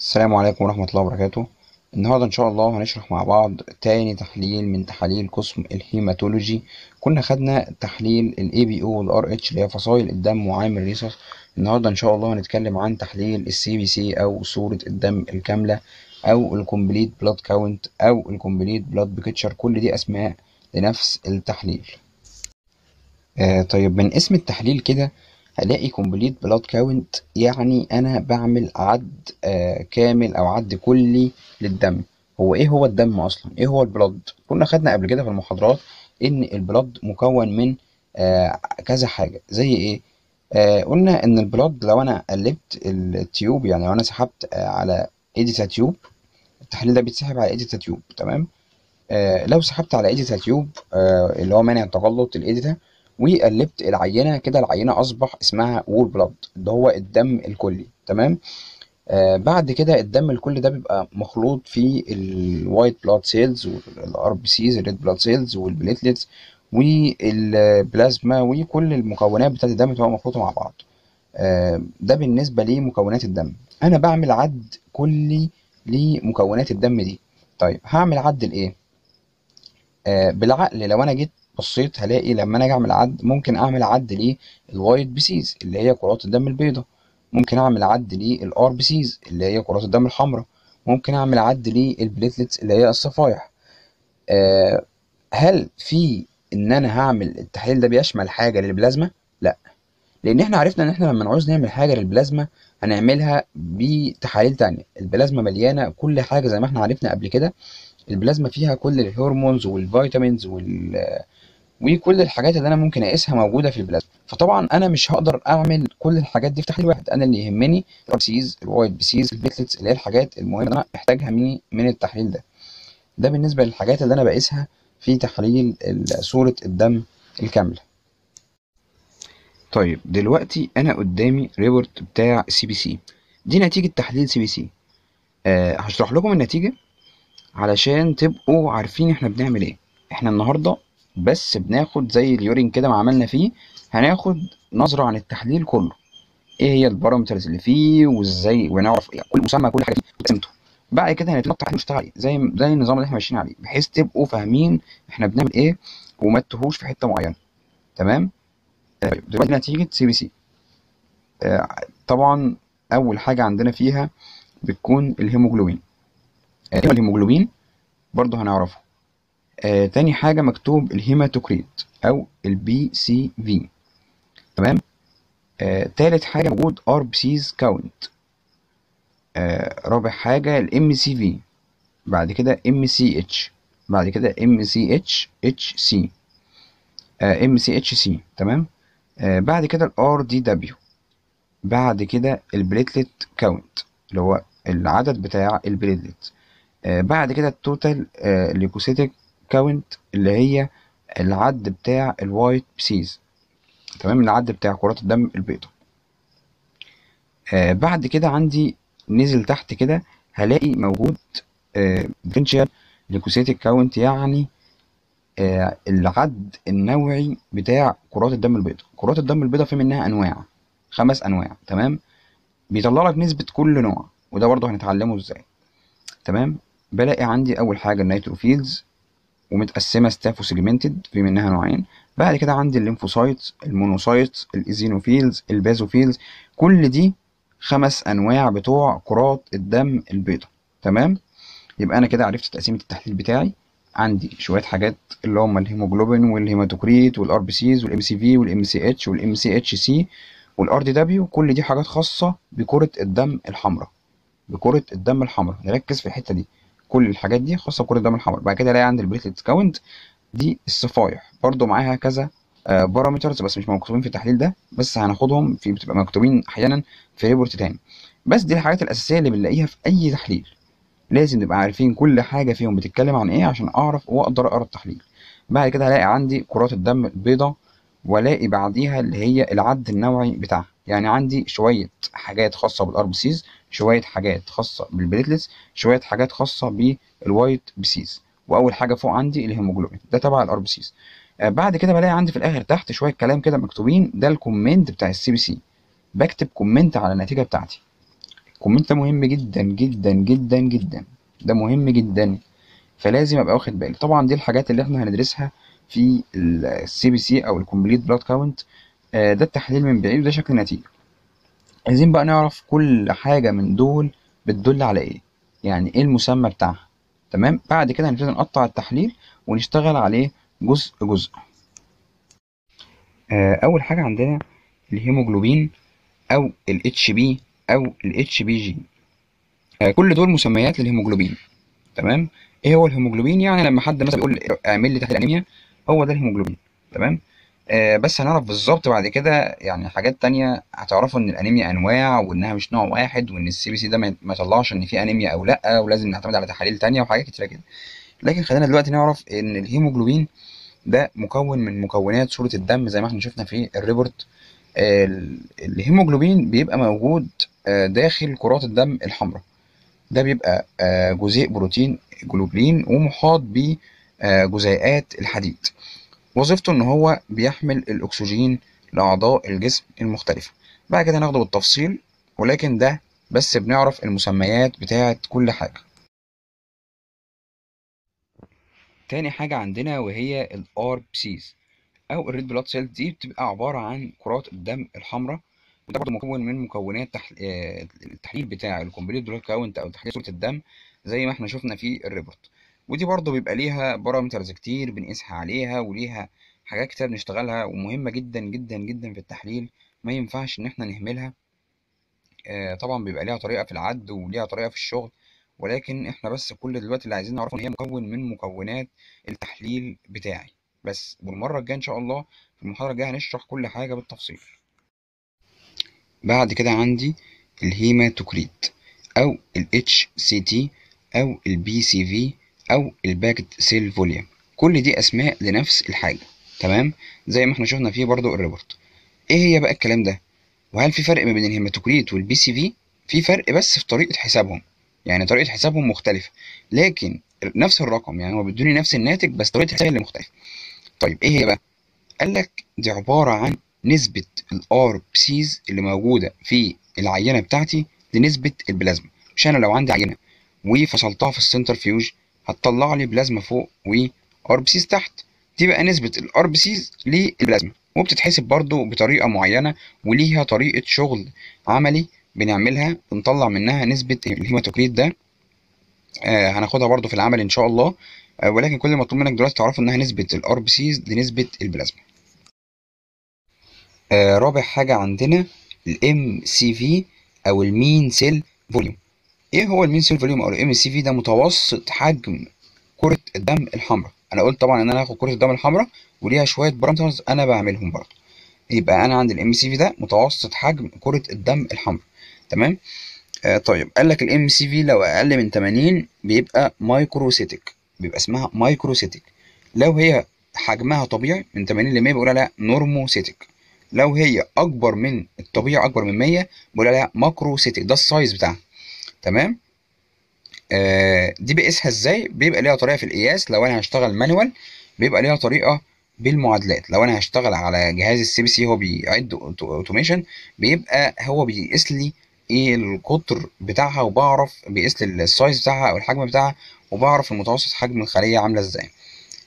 السلام عليكم ورحمة الله وبركاته النهاردة إن شاء الله هنشرح مع بعض تاني تحليل من تحاليل قسم الهيماتولوجي كنا خدنا تحليل ال ABO وال RH اللي هي فصائل الدم وعامل ريسس النهاردة إن شاء الله هنتكلم عن تحليل بي CBC أو صورة الدم الكاملة أو الكمبليت بلاد كاونت أو الكمبليت بلاد بيكتشر كل دي أسماء لنفس التحليل آه طيب من اسم التحليل كده هلاقي كومبليت بلاد كاونت يعني انا بعمل عد آه كامل او عد كلي للدم هو ايه هو الدم اصلا ايه هو البلاد كنا خدنا قبل كده في المحاضرات ان البلاد مكون من آه كذا حاجه زي ايه آه قلنا ان البلاد لو انا قلبت التيوب يعني لو انا سحبت آه على ايديتا تيوب التحليل ده بيتسحب على ايديتا تيوب تمام آه لو سحبت على ايديتا تيوب آه اللي هو مانع التجلط الايديتا وقلبت العينه كده العينه اصبح اسمها وول بلاد اللي هو الدم الكلي تمام آه بعد كده الدم الكلي ده بيبقى مخلوط فيه الوايت بلاد سيلز والار بي سيز الريد بلاد سيلز والبليتلتس والبلازما وكل المكونات بتاعت الدم بتبقى مخلوطه مع بعض آه ده بالنسبه لمكونات الدم انا بعمل عد كلي لمكونات الدم دي طيب هعمل عد لايه آه بالعقل لو انا جيت بصيت هلاقي لما انا اجي اعمل عد ممكن اعمل عد للوايت بيسيز اللي هي كرات الدم البيضاء ممكن اعمل عد للار بيسيز اللي هي كرات الدم الحمراء ممكن اعمل عد للبليتلتس اللي هي الصفائح آه، هل في ان انا هعمل التحليل ده بيشمل حاجه للبلازما لا لان احنا عرفنا ان احنا لما نعوز نعمل حاجه للبلازما هنعملها بتحاليل تانية البلازما مليانه كل حاجه زي ما احنا عرفنا قبل كده البلازما فيها كل الهرمونز والفيتامينز وال وكل الحاجات اللي انا ممكن اقيسها موجوده في البلازما فطبعا انا مش هقدر اعمل كل الحاجات دي في تحليل واحد انا اللي يهمني الارسيز الوايت بيسيز البليتلتس اللي هي الحاجات المهمه اللي انا محتاجها مني من التحليل ده ده بالنسبه للحاجات اللي انا بقيسها في تحليل صوره الدم الكامله طيب دلوقتي انا قدامي ريبورت بتاع سي بي سي دي نتيجه تحليل سي بي سي هشرح لكم النتيجه علشان تبقوا عارفين احنا بنعمل ايه احنا النهارده بس بناخد زي اليورين كده ما عملنا فيه هناخد نظرة عن التحليل كله ايه هي البارامترز اللي فيه وازاي ونعرف يعني كل مسمى كل حاجه فيه وقسمته بعد كده هنتنطع عليه ونشتغل عليه زي زي النظام اللي احنا ماشيين عليه بحيث تبقوا فاهمين احنا بنعمل ايه وما تهوش في حته معينه تمام طيب دلوقتي نتيجه سي بي سي طبعا اول حاجه عندنا فيها بتكون الهيموجلوبين آه، الهيموجلوبين برضه هنعرفه آه تاني حاجة مكتوب الهيماتوكريت أو البي سي في تمام آه تالت حاجة موجود ار بي سيز كاونت رابع حاجة الام سي في بعد كده ام سي اتش بعد كده ام سي اتش اتش سي ام سي اتش سي تمام آه بعد كده الار دي دبليو بعد كده البليتلت كاونت اللي هو العدد بتاع البليتلت آه بعد كده التوتال آه ليكوسيتك كاونت اللي هي العد بتاع الوايت بسيز تمام العد بتاع كرات الدم البيضاء آه بعد كده عندي نزل تحت كده هلاقي موجود آه ليكوسيتيك كاونت يعني آه العد النوعي بتاع كرات الدم البيضاء كرات الدم البيضاء في منها انواع خمس انواع تمام بيطلع لك نسبه كل نوع وده برضه هنتعلمه ازاي تمام بلاقي عندي اول حاجه النيتروفيلز ومتقسمه ستاف وسيجمنتد في منها نوعين بعد كده عندي الليمفوسايت المونوسايت الايزينوفيلز البازوفيلز كل دي خمس انواع بتوع كرات الدم البيضاء تمام يبقى انا كده عرفت تقسيمه التحليل بتاعي عندي شويه حاجات اللي هم الهيموجلوبين والهيماتوكريت والار بي سيز والام سي في والام سي اتش والام سي اتش سي والار دي دبليو كل دي حاجات خاصه بكره الدم الحمراء بكره الدم الحمراء نركز في الحته دي كل الحاجات دي خاصه بكرة الدم الحمراء بعد كده الاقي عندي البليتلت كاونت دي الصفائح برضو معاها كذا بارامترز آه، بس مش مكتوبين في التحليل ده بس هناخدهم في بتبقى مكتوبين احيانا في ريبورت تاني بس دي الحاجات الاساسيه اللي بنلاقيها في اي تحليل لازم نبقى عارفين كل حاجه فيهم بتتكلم عن ايه عشان اعرف واقدر اقرا التحليل بعد كده هلاقي عندي كرات الدم البيضاء والاقي بعديها اللي هي العد النوعي بتاعها يعني عندي شوية حاجات خاصة بالار بي سيز شوية حاجات خاصة بالبليتلتس شوية حاجات خاصة بالوايت بي سيز واول حاجة فوق عندي الهيموجلوبين ده تبع الار بي سيز آه، بعد كده بلاقي عندي في الاخر تحت شوية كلام كده مكتوبين ده الكومنت بتاع السي بي سي بكتب كومنت على النتيجة بتاعتي الكومنت ده مهم جدا جدا جدا جدا ده مهم جدا فلازم ابقى واخد بالي طبعا دي الحاجات اللي احنا هندرسها في السي بي سي او الكومبليت بلاد كاونت آه، ده التحليل من بعيد وده شكل النتيجة عايزين بقى نعرف كل حاجة من دول بتدل على ايه يعني ايه المسمى بتاعها تمام بعد كده هنبتدي نقطع التحليل ونشتغل عليه جزء جزء آه، اول حاجة عندنا الهيموجلوبين او ال HB او ال HBG جي آه، كل دول مسميات للهيموجلوبين تمام ايه هو الهيموجلوبين يعني لما حد مثلا بيقول اعمل لي تحليل انيميا هو ده الهيموجلوبين تمام آه، بس هنعرف بالظبط بعد كده يعني حاجات تانية هتعرفوا ان الانيميا انواع وانها مش نوع واحد وان السي بي سي ده ما يطلعش ان في انيميا او لا ولازم نعتمد على تحاليل تانية وحاجات كتيرة كده لكن خلينا دلوقتي نعرف ان الهيموجلوبين ده مكون من مكونات صورة الدم زي ما احنا شفنا في الريبورت آه، الهيموجلوبين بيبقى موجود آه، داخل كرات الدم الحمراء ده بيبقى جزيء بروتين جلوبلين ومحاط بجزيئات الحديد وظيفته إن هو بيحمل الأكسجين لأعضاء الجسم المختلفة بعد كده هناخده بالتفصيل ولكن ده بس بنعرف المسميات بتاعة كل حاجة تاني حاجة عندنا وهي ال RBCs أو الريد بلاد سيلز دي بتبقى عبارة عن كرات الدم الحمراء وده برضه مكون من مكونات آه، التحليل بتاع الكومبليت بلاد كاونت أو تحليل صورة الدم زي ما احنا شفنا في الريبورت ودي برضه بيبقى ليها بارامترز كتير بنقيسها عليها وليها حاجات كتير بنشتغلها ومهمة جدا جدا جدا في التحليل ما ينفعش إن إحنا نهملها آه، طبعا بيبقى ليها طريقة في العد وليها طريقة في الشغل ولكن إحنا بس كل دلوقتي اللي عايزين نعرفه إن هي مكون من مكونات التحليل بتاعي بس والمرة الجاية إن شاء الله في المحاضرة الجاية هنشرح كل حاجة بالتفصيل بعد كده عندي الهيماتوكريت أو الـ HCT أو الـ BCV أو الباكت سيل فوليوم كل دي أسماء لنفس الحاجة تمام زي ما احنا شفنا فيه برضو الريبورت إيه هي بقى الكلام ده وهل في فرق ما بين الهيماتوكريت والبي سي في في فرق بس في طريقة حسابهم يعني طريقة حسابهم مختلفة لكن نفس الرقم يعني هو بيدوني نفس الناتج بس طريقة حسابهم اللي مختلفة طيب إيه هي بقى قال لك دي عبارة عن نسبة الار بسيز اللي موجودة في العينة بتاعتي لنسبة البلازما مش أنا لو عندي عينة وفصلتها في السنترفيوج هتطلع لي بلازما فوق سيز تحت دي بقى نسبة سيز للبلازما وبتتحسب برضو بطريقة معينة وليها طريقة شغل عملي بنعملها بنطلع منها نسبة الهيماتوكريت ده آه هناخدها برضو في العمل ان شاء الله آه ولكن كل مطلوب منك دلوقتي تعرفه انها نسبة الار بي سيز لنسبة البلازما آه رابع حاجة عندنا الام سي في او المين سيل فوليوم ايه هو المين سيل فوليوم او الام سي في ده متوسط حجم كره الدم الحمراء انا قلت طبعا ان انا هاخد كره الدم الحمراء وليها شويه بارامترز انا بعملهم برضه يبقى انا عندي الام سي في ده متوسط حجم كره الدم الحمراء تمام آه طيب قال لك الام سي في لو اقل من 80 بيبقى مايكروسيتك بيبقى اسمها مايكروسيتك لو هي حجمها طبيعي من 80 ل 100 بيقول عليها نورموسيتك لو هي اكبر من الطبيعي اكبر من 100 بيقول عليها ماكروسيتك ده السايز بتاعها تمام آه دي بقيسها ازاي بيبقى ليها طريقه في القياس لو انا هشتغل مانوال بيبقى ليها طريقه بالمعادلات لو انا هشتغل على جهاز السي بي سي هو بيعد اوتوميشن بيبقى هو بيقيس لي ايه القطر بتاعها وبعرف بيقيس لي السايز بتاعها او الحجم بتاعها وبعرف المتوسط حجم الخليه عامله ازاي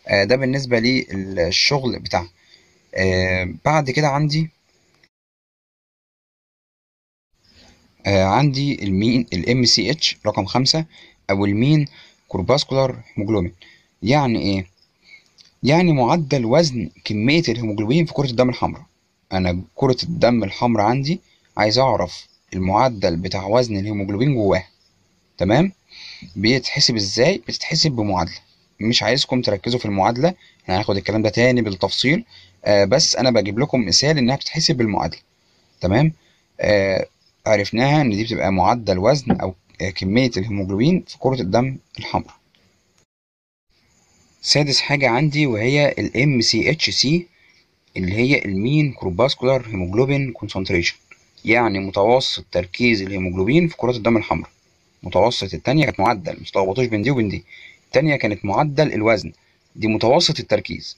آه ده بالنسبه للشغل بتاعها آه بعد كده عندي آه عندي المين الام سي اتش رقم خمسة او المين كورباسكولار هيموجلوبين يعني ايه يعني معدل وزن كمية الهيموجلوبين في كرة الدم الحمراء انا كرة الدم الحمراء عندي عايز اعرف المعدل بتاع وزن الهيموجلوبين جواها تمام بيتحسب ازاي بتتحسب بمعادلة مش عايزكم تركزوا في المعادلة هناخد الكلام ده تاني بالتفصيل آه بس انا بجيب لكم مثال انها بتتحسب بالمعادلة تمام آه عرفناها ان دي بتبقى معدل وزن او كمية الهيموجلوبين في كرة الدم الحمراء سادس حاجة عندي وهي ال MCHC اللي هي المين كروباسكولار هيموجلوبين كونسنتريشن يعني متوسط تركيز الهيموجلوبين في كرات الدم الحمراء متوسط التانية كانت معدل متلخبطوش بين دي وبين دي التانية كانت معدل الوزن دي متوسط التركيز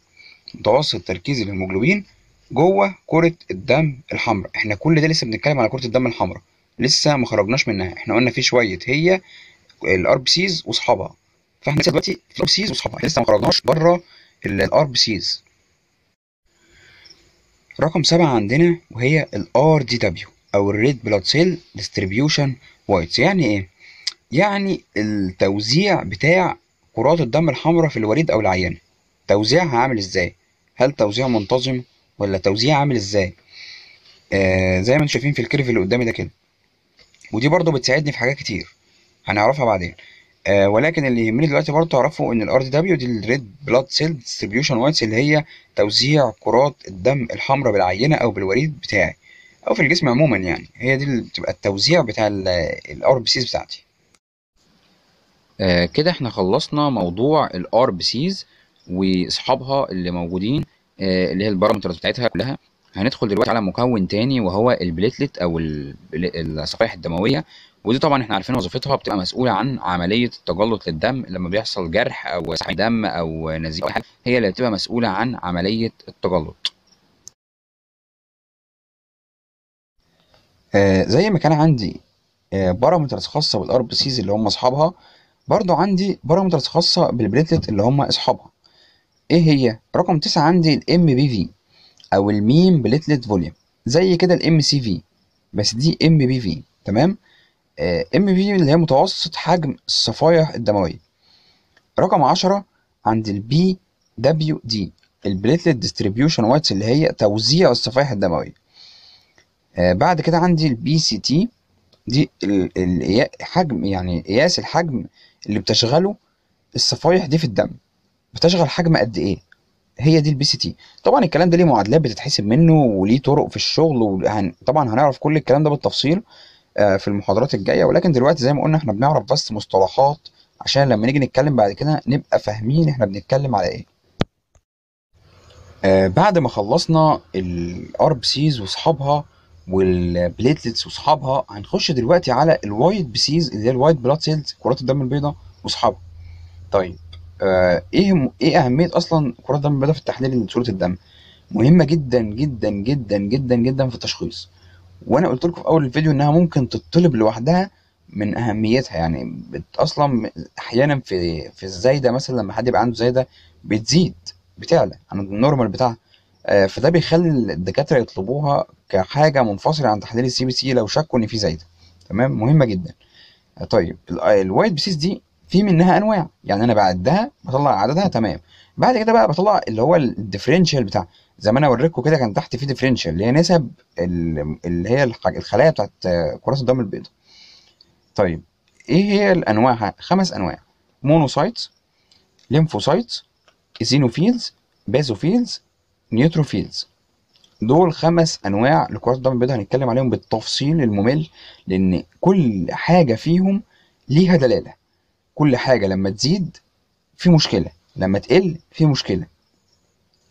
متوسط تركيز الهيموجلوبين جوه كرة الدم الحمراء احنا كل ده لسه بنتكلم على كرة الدم الحمراء لسه ما خرجناش منها احنا قلنا في شوية هي الار بي سيز واصحابها فاحنا لسه دلوقتي في الار بي سيز واصحابها لسه ما خرجناش بره الار بي سيز رقم سبعة عندنا وهي الار دي دبليو او الريد بلاد سيل ديستريبيوشن وايتس يعني ايه يعني التوزيع بتاع كرات الدم الحمراء في الوريد او العيان توزيعها عامل ازاي هل توزيع منتظم ولا توزيع عامل ازاي آه زي ما انتم شايفين في الكيرف اللي قدامي ده كده ودي برضو بتساعدني في حاجات كتير هنعرفها بعدين آه ولكن اللي يهمني دلوقتي برضو تعرفه ان الار دي دبليو دي الريد بلاد سيل ديستريبيوشن وايتس اللي هي توزيع كرات الدم الحمراء بالعينه او بالوريد بتاعي او في الجسم عموما يعني هي دي اللي بتبقى التوزيع بتاع الار بي سيز بتاعتي آه كده احنا خلصنا موضوع الار بي سيز واصحابها اللي موجودين آه، اللي هي البارامترز بتاعتها كلها هندخل دلوقتي على مكون تاني وهو البليتلت او الصفائح الدمويه ودي طبعا احنا عارفين وظيفتها بتبقى مسؤوله عن عمليه التجلط للدم لما بيحصل جرح او سحب دم او نزيف او حاجه هي اللي بتبقى مسؤوله عن عمليه التجلط آه زي ما كان عندي آه بارامترز خاصه بالار بي سيز اللي هم اصحابها برضو عندي بارامترز خاصه بالبليتلت اللي هم اصحابها ايه هي رقم تسعة عندي الام بي في او الميم بليتلت فوليوم زي كده الام سي في بس دي ام بي في تمام ام آه، بي اللي هي متوسط حجم الصفائح الدمويه رقم عشرة عند البي دبليو دي البليتلت ديستريبيوشن وايتس اللي هي توزيع الصفائح الدمويه آه بعد كده عندي البي سي تي دي الحجم حجم يعني قياس الحجم اللي بتشغله الصفائح دي في الدم بتشغل حجم قد ايه هي دي البي سي تي طبعا الكلام ده ليه معادلات بتتحسب منه وليه طرق في الشغل وهن... طبعا هنعرف كل الكلام ده بالتفصيل آه، في المحاضرات الجايه ولكن دلوقتي زي ما قلنا احنا بنعرف بس مصطلحات عشان لما نيجي نتكلم بعد كده نبقى فاهمين احنا بنتكلم على ايه آه، بعد ما خلصنا الار بي سيز واصحابها والبليتلتس واصحابها هنخش دلوقتي على الوايت بي سيز اللي هي الوايت بلاد سيلز كرات الدم البيضاء واصحابها طيب آه، ايه ايه اهميه اصلا كرات الدم البيضاء في التحليل لصوره الدم مهمه جدا جدا جدا جدا جدا في التشخيص وانا قلت لكم في اول الفيديو انها ممكن تطلب لوحدها من اهميتها يعني اصلا احيانا في في الزايده مثلا لما حد يبقى عنده زايده بتزيد بتعلى عن النورمال بتاعها آه، فده بيخلي الدكاتره يطلبوها كحاجه منفصله عن تحليل السي بي سي لو شكوا ان في زايده تمام مهمه جدا آه، طيب الوايت بيسيس دي في منها انواع يعني انا بعدها بطلع عددها تمام بعد كده بقى بطلع اللي هو الديفرنشال بتاع زي ما انا اوريكم كده كان تحت في ديفرنشال اللي هي نسب اللي هي الخلايا بتاعت كرات الدم البيضاء طيب ايه هي الانواع خمس انواع مونوسايتس ليمفوسايتس زينوفيلز بازوفيلز نيوتروفيلز دول خمس انواع لكرات الدم البيضاء هنتكلم عليهم بالتفصيل الممل لان كل حاجه فيهم ليها دلاله كل حاجة لما تزيد في مشكلة لما تقل في مشكلة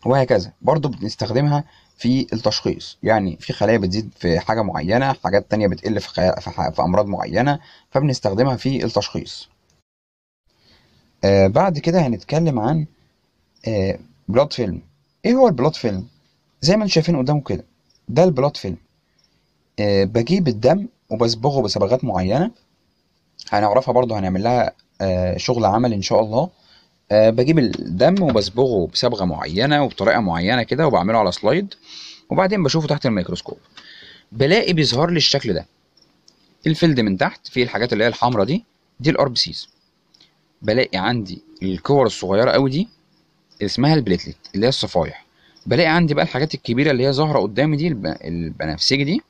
وهكذا برضو بنستخدمها في التشخيص يعني في خلايا بتزيد في حاجة معينة حاجات تانية بتقل في, خلايا في, في أمراض معينة فبنستخدمها في التشخيص آه بعد كده هنتكلم عن آه بلوت فيلم ايه هو البلوت فيلم زي ما انتم شايفين قدامكم كده ده البلوت فيلم آه بجيب الدم وبصبغه بصبغات معينة هنعرفها برضو هنعمل لها آه، شغل عمل ان شاء الله آه، بجيب الدم وبصبغه بصبغه معينه وبطريقه معينه كده وبعمله على سلايد وبعدين بشوفه تحت الميكروسكوب بلاقي بيظهر لي الشكل ده الفيلد من تحت فيه الحاجات اللي هي الحمراء دي دي الار بي سيز بلاقي عندي الكور الصغيره قوي دي اسمها البليتليت اللي هي الصفايح بلاقي عندي بقى الحاجات الكبيره اللي هي ظاهره قدامي دي البنفسجي دي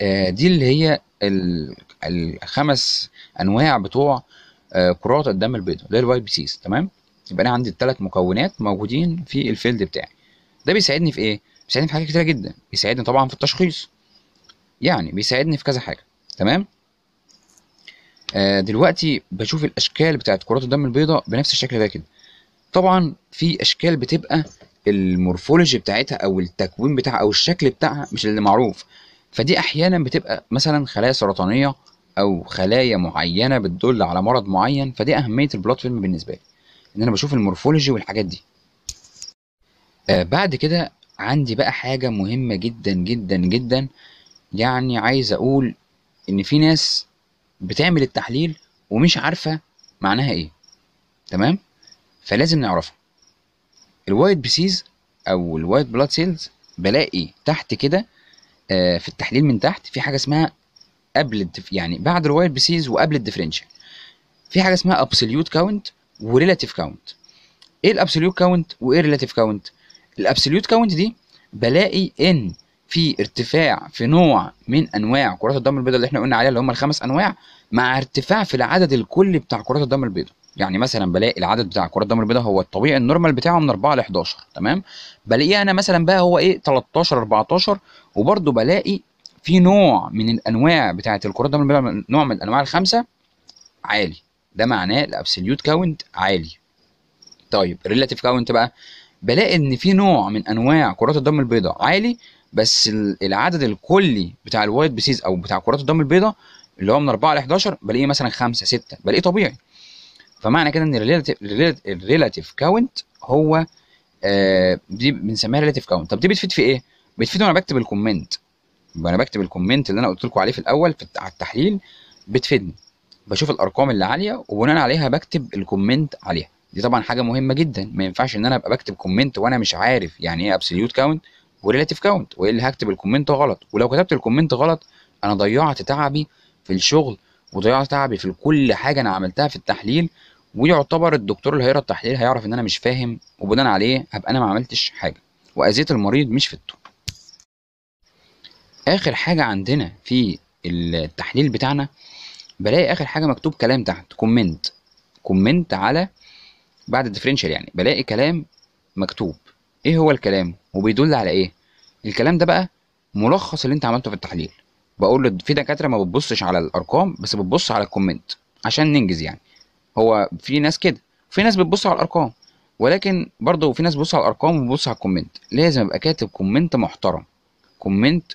آه، دي اللي هي الخمس انواع بتوع آه، كرات الدم البيضاء اللي هي الوايت بيسيز تمام يبقى انا عندي الثلاث مكونات موجودين في الفيلد بتاعي ده بيساعدني في ايه بيساعدني في حاجات كتيره جدا بيساعدني طبعا في التشخيص يعني بيساعدني في كذا حاجه تمام آه دلوقتي بشوف الاشكال بتاعت كرات الدم البيضاء بنفس الشكل ده كده طبعا في اشكال بتبقى المورفولوجي بتاعتها او التكوين بتاعها او الشكل بتاعها مش اللي معروف فدي احيانا بتبقى مثلا خلايا سرطانيه او خلايا معينه بتدل على مرض معين فدي اهميه البلاد فيلم بالنسبه لي ان انا بشوف المورفولوجي والحاجات دي آه بعد كده عندي بقى حاجه مهمه جدا جدا جدا يعني عايز اقول ان في ناس بتعمل التحليل ومش عارفه معناها ايه تمام فلازم نعرفها الوايت بيسيز او الوايت بلاد سيلز بلاقي تحت كده آه في التحليل من تحت في حاجه اسمها قبل الدف... يعني بعد الواير بيسيز وقبل الديفرنشال في حاجه اسمها ابسوليوت كاونت وريلاتيف كاونت ايه الابسوليوت كاونت وايه الريلاتيف كاونت الابسوليوت كاونت دي بلاقي ان في ارتفاع في نوع من انواع كرات الدم البيضاء اللي احنا قلنا عليها اللي هم الخمس انواع مع ارتفاع في العدد الكلي بتاع كرات الدم البيضاء يعني مثلا بلاقي العدد بتاع كرات الدم البيضاء هو الطبيعي النورمال بتاعه من 4 ل 11 تمام بلاقيه انا مثلا بقى هو ايه 13 14 وبرده بلاقي في نوع من الانواع بتاعه الكرات دبل بيلعب نوع من الانواع الخمسه عالي ده معناه الابسوليوت كاونت عالي طيب الريلاتيف كاونت بقى بلاقي ان في نوع من انواع كرات الدم البيضاء عالي بس العدد الكلي بتاع الوايت بيسيز او بتاع كرات الدم البيضاء اللي هو من 4 ل 11 بلاقيه مثلا 5 6 بلاقيه طبيعي فمعنى كده ان الريلاتيف كاونت هو آه دي بنسميها ريلاتيف كاونت طب دي بتفيد في ايه؟ بتفيد وانا بكتب الكومنت وانا بكتب الكومنت اللي انا قلت لكم عليه في الاول في على التحليل بتفيدني بشوف الارقام اللي عاليه وبناء عليها بكتب الكومنت عليها دي طبعا حاجه مهمه جدا ما ينفعش ان انا ابقى بكتب كومنت وانا مش عارف يعني ايه ابسوليوت كاونت وريلاتيف كاونت وايه اللي هكتب الكومنت غلط ولو كتبت الكومنت غلط انا ضيعت تعبي في الشغل وضيعت تعبي في كل حاجه انا عملتها في التحليل ويعتبر الدكتور اللي هيقرا التحليل هيعرف ان انا مش فاهم وبناء عليه هبقى انا ما عملتش حاجه واذيت المريض مش في التو اخر حاجه عندنا في التحليل بتاعنا بلاقي اخر حاجه مكتوب كلام تحت كومنت كومنت على بعد الديفرنشال يعني بلاقي كلام مكتوب ايه هو الكلام وبيدل على ايه الكلام ده بقى ملخص اللي انت عملته في التحليل بقول له في دكاتره ما بتبصش على الارقام بس بتبص على الكومنت عشان ننجز يعني هو في ناس كده في ناس بتبص على الارقام ولكن برضه في ناس بتبص على الارقام وبتبص على الكومنت لازم ابقى كاتب كومنت محترم كومنت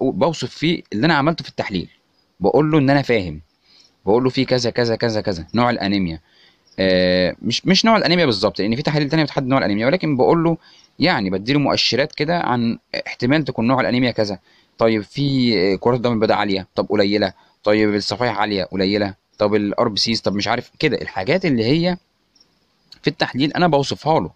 بوصف فيه اللي انا عملته في التحليل بقول له ان انا فاهم بقول له في كذا كذا كذا كذا نوع الانيميا آه، مش مش نوع الانيميا بالظبط لان في تحاليل ثانيه بتحدد نوع الانيميا ولكن بقول له يعني بديله مؤشرات كده عن احتمال تكون نوع الانيميا كذا طيب في كرات الدم البيضاء عاليه طب قليله طيب الصفائح عاليه قليله طب الار بي سيز طب مش عارف كده الحاجات اللي هي في التحليل انا بوصفها له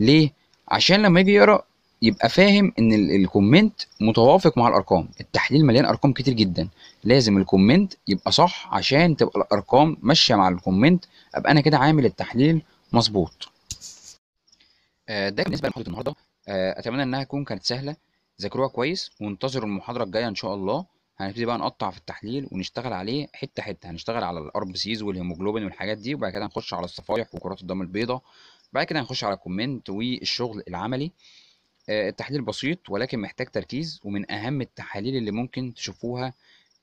ليه عشان لما يجي يقرا يبقى فاهم ان الكومنت متوافق مع الارقام التحليل مليان ارقام كتير جدا لازم الكومنت يبقى صح عشان تبقى الارقام ماشيه مع الكومنت ابقى انا كده عامل التحليل مظبوط آه، ده بالنسبه لمحاضره النهارده آه، اتمنى انها تكون كانت سهله ذاكروها كويس وانتظروا المحاضره الجايه ان شاء الله هنبتدي بقى نقطع في التحليل ونشتغل عليه حته حته هنشتغل على الار بي سيز والهيموجلوبين والحاجات دي وبعد كده هنخش على الصفائح وكرات الدم البيضاء بعد كده هنخش على الكومنت والشغل العملي آه، التحليل بسيط ولكن محتاج تركيز ومن أهم التحاليل اللي ممكن تشوفوها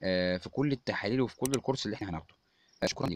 آه، في كل التحاليل وفي كل الكورس اللي احنا هناخده آه، شكرا